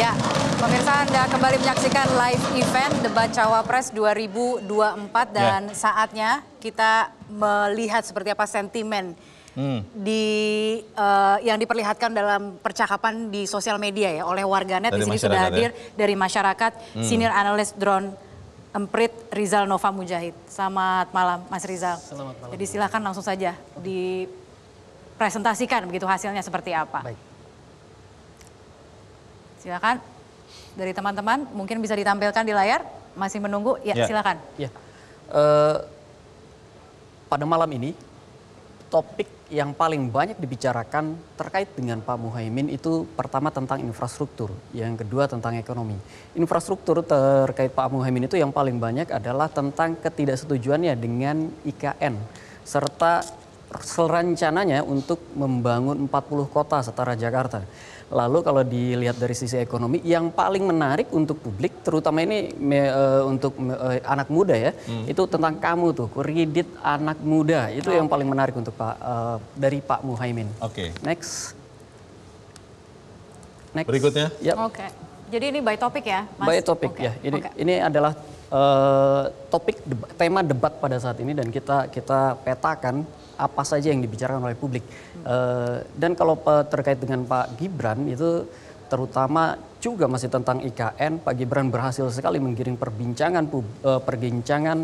Ya, pemirsa Anda kembali menyaksikan live event debat Cawapres 2024 ya. dan ya. saatnya kita melihat seperti apa sentimen hmm. di uh, yang diperlihatkan dalam percakapan di sosial media ya oleh warganet di sini sudah ya? hadir ya? dari masyarakat hmm. senior analis drone Emprit Rizal Nova Mujahid. Selamat malam Mas Rizal. Selamat malam. Jadi silahkan langsung saja dipresentasikan begitu hasilnya seperti apa. Baik. Silakan dari teman-teman mungkin bisa ditampilkan di layar. Masih menunggu. Ya, ya. silakan. Ya. Uh, pada malam ini topik yang paling banyak dibicarakan terkait dengan Pak Muhaimin itu pertama tentang infrastruktur, yang kedua tentang ekonomi. Infrastruktur terkait Pak Muhaimin itu yang paling banyak adalah tentang ketidaksetujuannya dengan IKN serta rencananya untuk membangun 40 kota setara Jakarta. Lalu kalau dilihat dari sisi ekonomi yang paling menarik untuk publik terutama ini me, uh, untuk me, uh, anak muda ya, hmm. itu tentang kamu tuh kredit anak muda. Itu oh. yang paling menarik untuk Pak uh, dari Pak Muhaimin. Oke. Okay. Next. Next. Berikutnya? Yep. Oke. Okay. Jadi ini by topic ya, Mas? By topic okay. ya. Ini okay. ini adalah Eh, topik deba, tema debat pada saat ini dan kita kita petakan apa saja yang dibicarakan oleh publik. Uh, dan kalau terkait dengan Pak Gibran itu terutama juga masih tentang IKN, Pak Gibran berhasil sekali menggiring perbincangan eh, perbincangan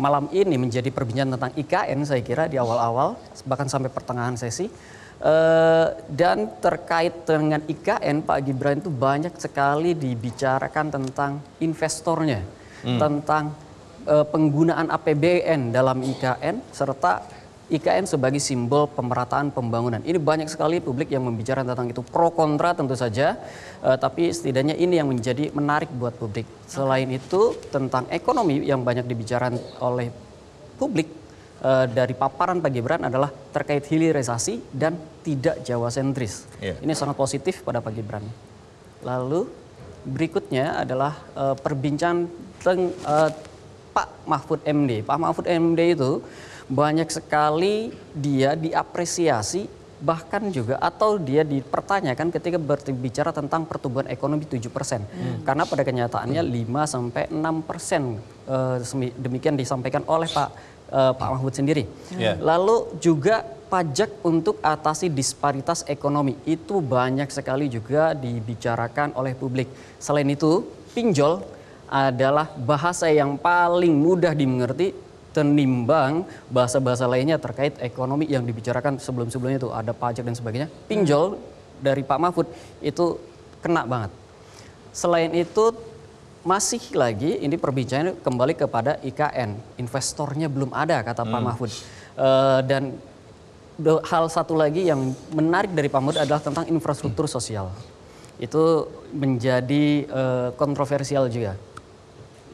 malam ini menjadi perbincangan tentang IKN saya kira di awal-awal bahkan sampai pertengahan sesi. Dan terkait dengan IKN, Pak Gibran itu banyak sekali dibicarakan tentang investornya hmm. tentang uh, penggunaan APBN dalam IKN serta IKN sebagai simbol pemerataan pembangunan. Ini banyak sekali publik yang membicarakan tentang itu pro kontra tentu saja, eh, tapi setidaknya ini yang menjadi menarik buat publik. Selain itu tentang ekonomi yang banyak dibicarakan oleh publik eh, dari paparan Pak Gibran adalah terkait hilirisasi dan tidak Jawa sentris. Yeah. Ini sangat positif pada Pak Gibran. Lalu berikutnya adalah uh, perbincangan tentang uh, eh, Pak Mahfud MD. Pak Mahfud MD itu banyak sekali dia diapresiasi bahkan juga atau dia dipertanyakan ketika berbicara tentang pertumbuhan ekonomi 7%. Hmm. Karena pada kenyataannya 5 sampai 6% uh, eh, demikian disampaikan oleh Pak uh, Pak Mahfud sendiri. Yeah. Lalu juga pajak untuk atasi disparitas ekonomi itu banyak sekali juga dibicarakan oleh publik. Selain itu, pinjol adalah bahasa yang paling mudah dimengerti tenimbang bahasa-bahasa lainnya terkait ekonomi yang dibicarakan sebelum-sebelumnya itu ada pajak dan sebagainya. Pinjol dari Pak Mahfud itu kena banget. Selain itu masih lagi ini perbincangan kembali kepada IKN. Investornya belum ada kata Pak hmm. Mahfud. E, dan hal satu lagi yang menarik dari Pamud adalah tentang infrastruktur sosial. Itu menjadi uh, kontroversial juga.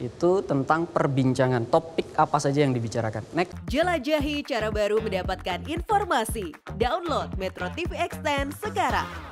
Itu tentang perbincangan topik apa saja yang dibicarakan. Next. Jelajahi cara baru mendapatkan informasi. Download Metro TV Extend sekarang.